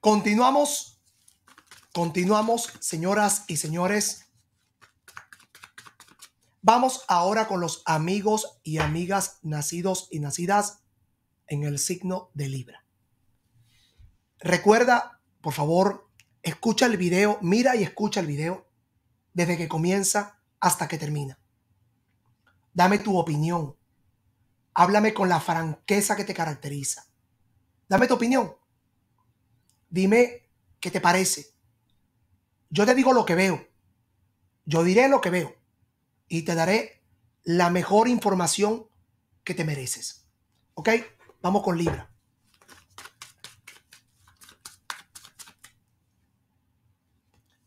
Continuamos. Continuamos, señoras y señores. Vamos ahora con los amigos y amigas nacidos y nacidas en el signo de Libra. Recuerda, por favor, escucha el video, mira y escucha el video desde que comienza hasta que termina. Dame tu opinión. Háblame con la franqueza que te caracteriza. Dame tu opinión. Dime qué te parece. Yo te digo lo que veo. Yo diré lo que veo. Y te daré la mejor información que te mereces. ¿Ok? Vamos con Libra.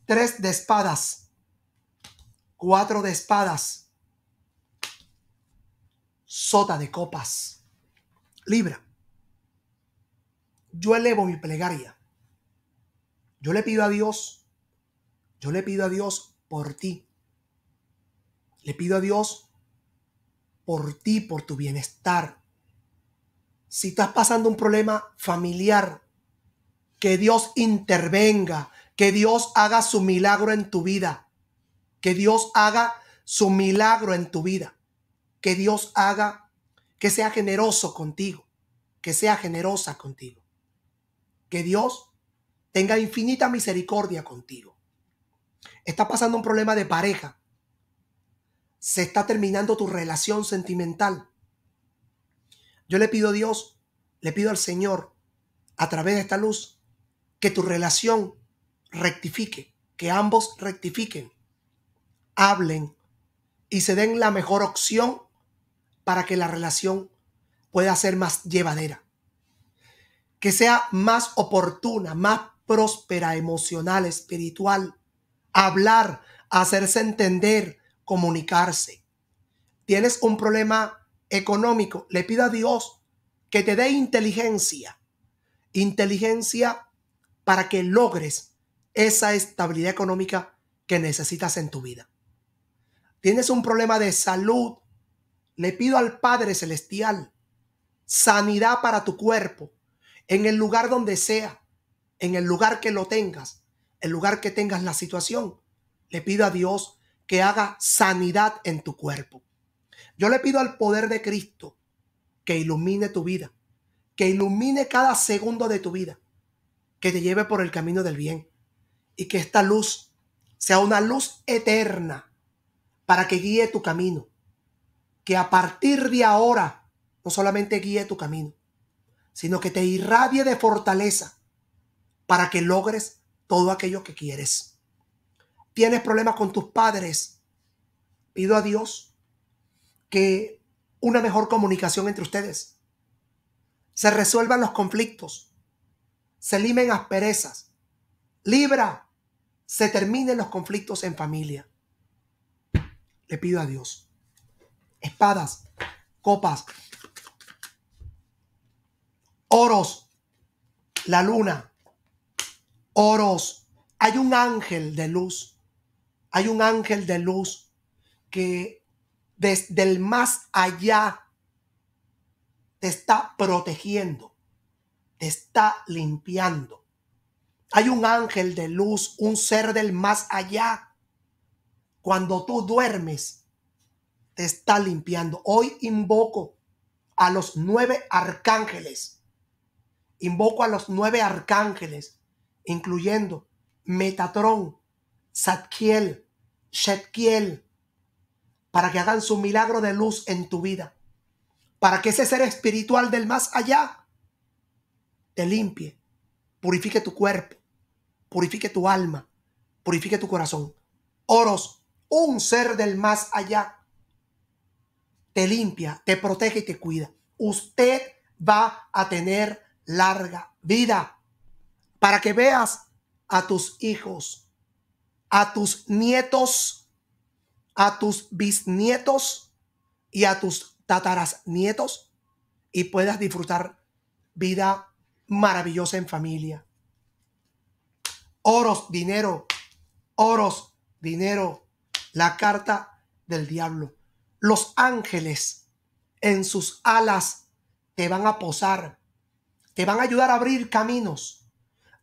Tres de espadas. Cuatro de espadas. Sota de copas. Libra. Yo elevo mi plegaria yo le pido a Dios, yo le pido a Dios por ti. Le pido a Dios por ti, por tu bienestar. Si estás pasando un problema familiar, que Dios intervenga, que Dios haga su milagro en tu vida, que Dios haga su milagro en tu vida, que Dios haga, que sea generoso contigo, que sea generosa contigo, que Dios tenga infinita misericordia contigo. Está pasando un problema de pareja. Se está terminando tu relación sentimental. Yo le pido a Dios, le pido al Señor, a través de esta luz, que tu relación rectifique, que ambos rectifiquen, hablen y se den la mejor opción para que la relación pueda ser más llevadera, que sea más oportuna, más próspera emocional, espiritual. Hablar, hacerse entender, comunicarse. Tienes un problema económico, le pido a Dios que te dé inteligencia. Inteligencia para que logres esa estabilidad económica que necesitas en tu vida. Tienes un problema de salud, le pido al Padre Celestial sanidad para tu cuerpo, en el lugar donde sea, en el lugar que lo tengas, el lugar que tengas la situación, le pido a Dios que haga sanidad en tu cuerpo. Yo le pido al poder de Cristo que ilumine tu vida, que ilumine cada segundo de tu vida, que te lleve por el camino del bien y que esta luz sea una luz eterna para que guíe tu camino, que a partir de ahora no solamente guíe tu camino, sino que te irradie de fortaleza para que logres todo aquello que quieres. ¿Tienes problemas con tus padres? Pido a Dios que una mejor comunicación entre ustedes. Se resuelvan los conflictos. Se limen asperezas. Libra. Se terminen los conflictos en familia. Le pido a Dios. Espadas, copas, oros, la luna, oros, hay un ángel de luz, hay un ángel de luz que desde el más allá te está protegiendo, te está limpiando. Hay un ángel de luz, un ser del más allá. Cuando tú duermes, te está limpiando. Hoy invoco a los nueve arcángeles. Invoco a los nueve arcángeles incluyendo Metatron, Satkiel, Shetkiel, para que hagan su milagro de luz en tu vida, para que ese ser espiritual del más allá te limpie, purifique tu cuerpo, purifique tu alma, purifique tu corazón. Oros, un ser del más allá te limpia, te protege y te cuida. Usted va a tener larga vida para que veas a tus hijos, a tus nietos, a tus bisnietos y a tus nietos y puedas disfrutar vida maravillosa en familia. Oros, dinero, oros, dinero, la carta del diablo. Los ángeles en sus alas te van a posar, te van a ayudar a abrir caminos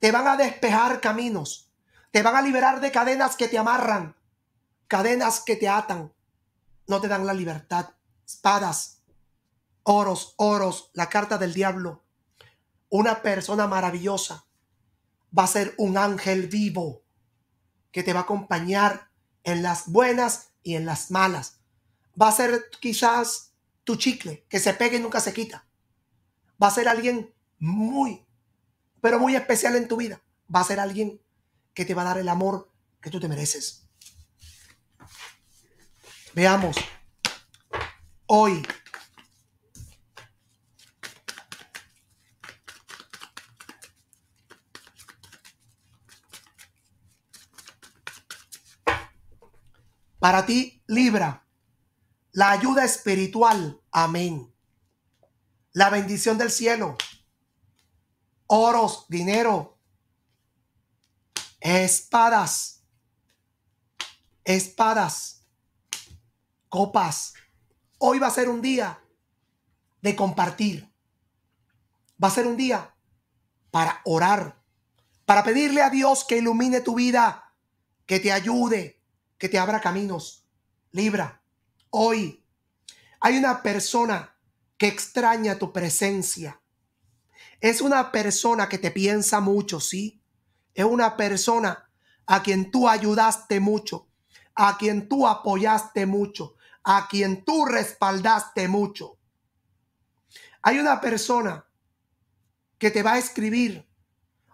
te van a despejar caminos. Te van a liberar de cadenas que te amarran, cadenas que te atan. No te dan la libertad. Espadas, oros, oros, la carta del diablo. Una persona maravillosa va a ser un ángel vivo que te va a acompañar en las buenas y en las malas. Va a ser quizás tu chicle que se pegue y nunca se quita. Va a ser alguien muy, pero muy especial en tu vida, va a ser alguien que te va a dar el amor que tú te mereces. Veamos, hoy, para ti, Libra, la ayuda espiritual, amén. La bendición del cielo, oros, dinero, espadas, espadas, copas. Hoy va a ser un día de compartir. Va a ser un día para orar, para pedirle a Dios que ilumine tu vida, que te ayude, que te abra caminos. Libra, hoy hay una persona que extraña tu presencia. Es una persona que te piensa mucho, sí. Es una persona a quien tú ayudaste mucho, a quien tú apoyaste mucho, a quien tú respaldaste mucho. Hay una persona que te va a escribir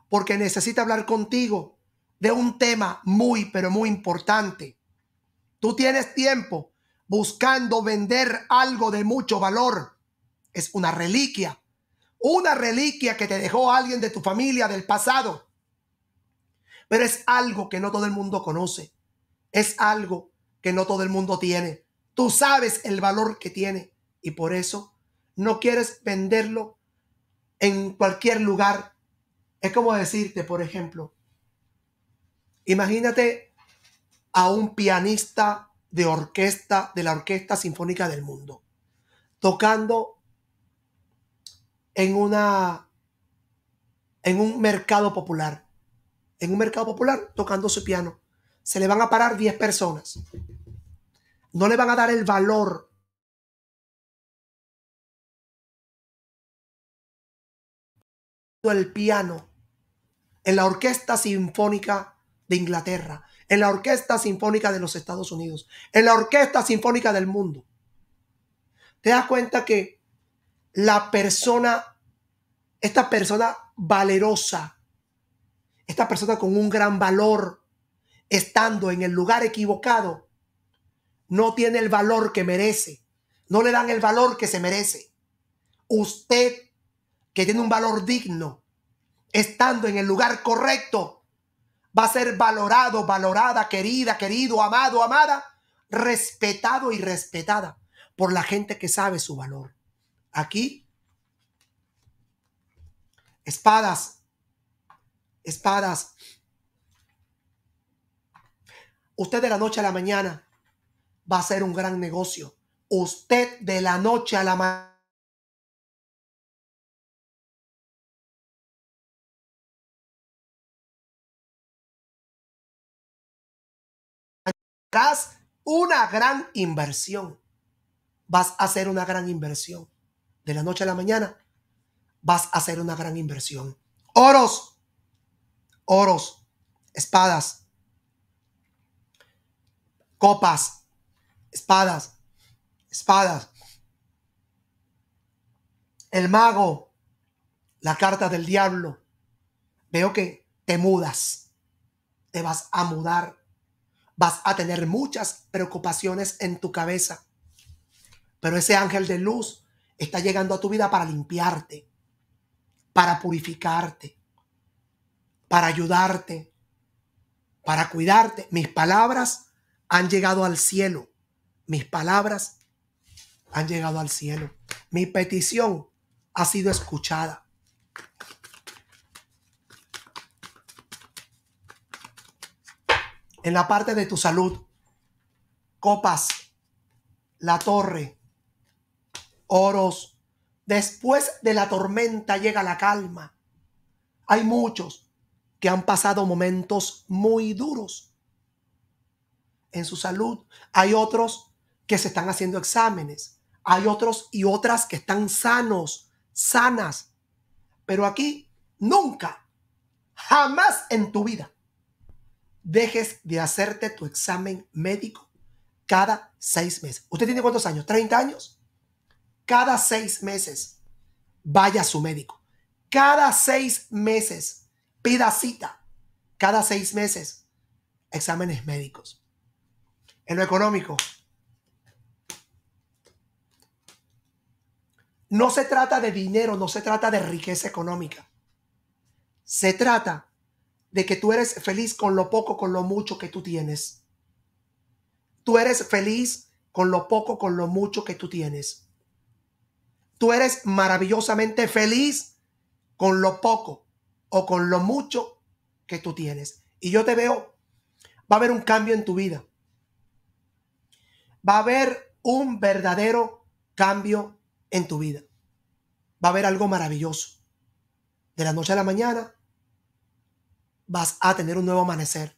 porque necesita hablar contigo de un tema muy, pero muy importante. Tú tienes tiempo buscando vender algo de mucho valor. Es una reliquia una reliquia que te dejó alguien de tu familia del pasado. Pero es algo que no todo el mundo conoce. Es algo que no todo el mundo tiene. Tú sabes el valor que tiene y por eso no quieres venderlo en cualquier lugar. Es como decirte, por ejemplo, imagínate a un pianista de orquesta, de la Orquesta Sinfónica del Mundo, tocando en una en un mercado popular. En un mercado popular tocando su piano. Se le van a parar 10 personas. No le van a dar el valor el piano en la Orquesta Sinfónica de Inglaterra, en la Orquesta Sinfónica de los Estados Unidos, en la Orquesta Sinfónica del mundo. Te das cuenta que la persona, esta persona valerosa, esta persona con un gran valor, estando en el lugar equivocado, no tiene el valor que merece, no le dan el valor que se merece. Usted, que tiene un valor digno, estando en el lugar correcto, va a ser valorado, valorada, querida, querido, amado, amada, respetado y respetada por la gente que sabe su valor. Aquí, espadas, espadas. Usted de la noche a la mañana va a ser un gran negocio. Usted de la noche a la mañana. una gran inversión. Vas a hacer una gran inversión de la noche a la mañana, vas a hacer una gran inversión. Oros, oros, espadas, copas, espadas, espadas. El mago, la carta del diablo. Veo que te mudas, te vas a mudar, vas a tener muchas preocupaciones en tu cabeza. Pero ese ángel de luz está llegando a tu vida para limpiarte, para purificarte, para ayudarte, para cuidarte. Mis palabras han llegado al cielo. Mis palabras han llegado al cielo. Mi petición ha sido escuchada. En la parte de tu salud, copas, la torre, oros. Después de la tormenta llega la calma. Hay muchos que han pasado momentos muy duros en su salud. Hay otros que se están haciendo exámenes. Hay otros y otras que están sanos, sanas. Pero aquí nunca, jamás en tu vida dejes de hacerte tu examen médico cada seis meses. ¿Usted tiene cuántos años? ¿30 años? cada seis meses vaya a su médico. Cada seis meses pida cita. Cada seis meses exámenes médicos. En lo económico, no se trata de dinero, no se trata de riqueza económica. Se trata de que tú eres feliz con lo poco, con lo mucho que tú tienes. Tú eres feliz con lo poco, con lo mucho que tú tienes. Tú eres maravillosamente feliz con lo poco o con lo mucho que tú tienes. Y yo te veo, va a haber un cambio en tu vida. Va a haber un verdadero cambio en tu vida. Va a haber algo maravilloso. De la noche a la mañana vas a tener un nuevo amanecer.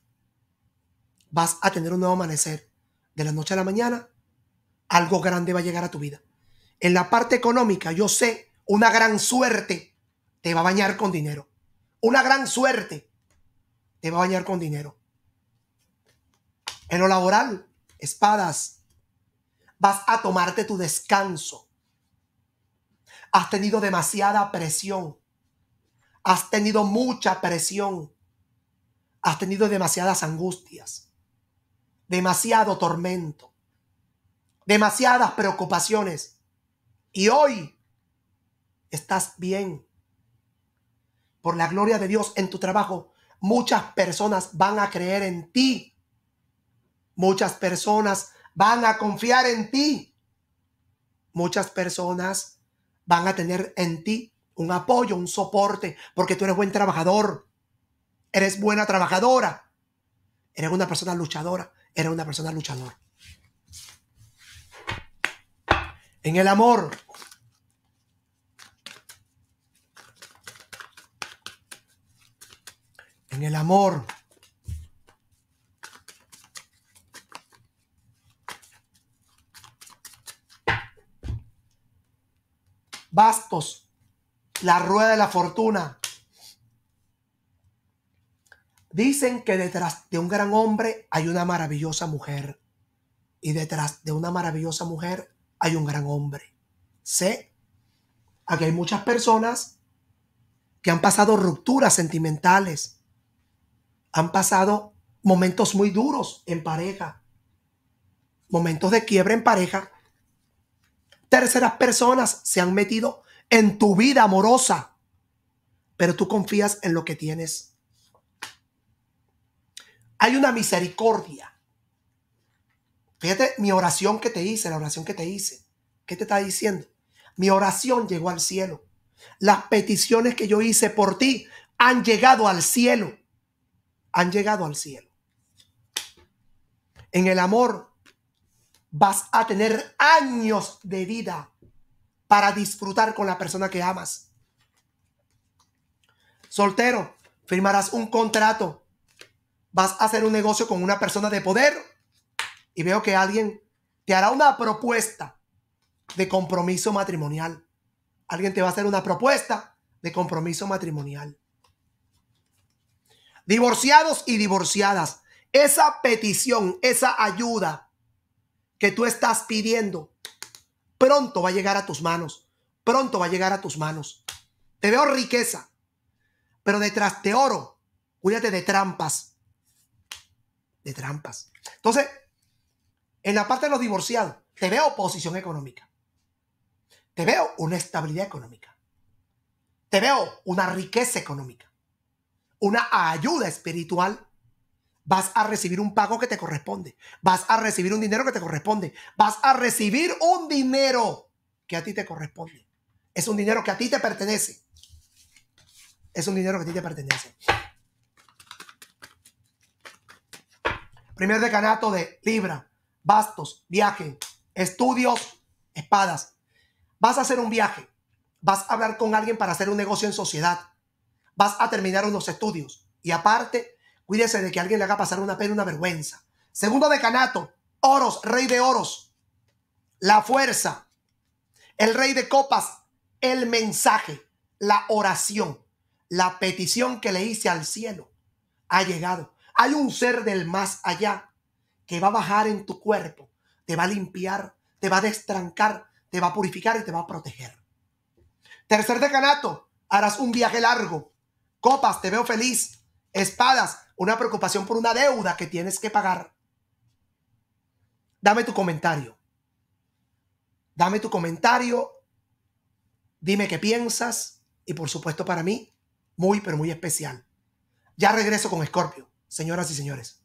Vas a tener un nuevo amanecer. De la noche a la mañana, algo grande va a llegar a tu vida en la parte económica, yo sé, una gran suerte te va a bañar con dinero. Una gran suerte te va a bañar con dinero. En lo laboral, espadas, vas a tomarte tu descanso. Has tenido demasiada presión. Has tenido mucha presión. Has tenido demasiadas angustias. Demasiado tormento. Demasiadas preocupaciones y hoy estás bien. Por la gloria de Dios en tu trabajo, muchas personas van a creer en ti. Muchas personas van a confiar en ti. Muchas personas van a tener en ti un apoyo, un soporte, porque tú eres buen trabajador, eres buena trabajadora, eres una persona luchadora, eres una persona luchadora. en el amor. En el amor. Bastos, la rueda de la fortuna. Dicen que detrás de un gran hombre hay una maravillosa mujer. Y detrás de una maravillosa mujer hay un gran hombre. Sé aquí hay muchas personas que han pasado rupturas sentimentales, han pasado momentos muy duros en pareja, momentos de quiebra en pareja. Terceras personas se han metido en tu vida amorosa, pero tú confías en lo que tienes. Hay una misericordia Fíjate mi oración que te hice, la oración que te hice. ¿Qué te está diciendo? Mi oración llegó al cielo. Las peticiones que yo hice por ti han llegado al cielo. Han llegado al cielo. En el amor vas a tener años de vida para disfrutar con la persona que amas. Soltero, firmarás un contrato. Vas a hacer un negocio con una persona de poder y veo que alguien te hará una propuesta de compromiso matrimonial. Alguien te va a hacer una propuesta de compromiso matrimonial. Divorciados y divorciadas, esa petición, esa ayuda que tú estás pidiendo, pronto va a llegar a tus manos. Pronto va a llegar a tus manos. Te veo riqueza, pero detrás de oro, cuídate de trampas. De trampas. Entonces, en la parte de los divorciados, te veo posición económica. Te veo una estabilidad económica. Te veo una riqueza económica. Una ayuda espiritual. Vas a recibir un pago que te corresponde. Vas a recibir un dinero que te corresponde. Vas a recibir un dinero que a ti te corresponde. Es un dinero que a ti te pertenece. Es un dinero que a ti te pertenece. Primer decanato de Libra bastos, viaje, estudios, espadas. Vas a hacer un viaje, vas a hablar con alguien para hacer un negocio en sociedad, vas a terminar unos estudios y aparte, cuídese de que alguien le haga pasar una pena, una vergüenza. Segundo decanato, oros, rey de oros, la fuerza, el rey de copas, el mensaje, la oración, la petición que le hice al cielo ha llegado. Hay un ser del más allá que va a bajar en tu cuerpo, te va a limpiar, te va a destrancar, te va a purificar y te va a proteger. Tercer decanato, harás un viaje largo. Copas, te veo feliz. Espadas, una preocupación por una deuda que tienes que pagar. Dame tu comentario. Dame tu comentario. Dime qué piensas. Y por supuesto para mí, muy, pero muy especial. Ya regreso con Scorpio, señoras y señores.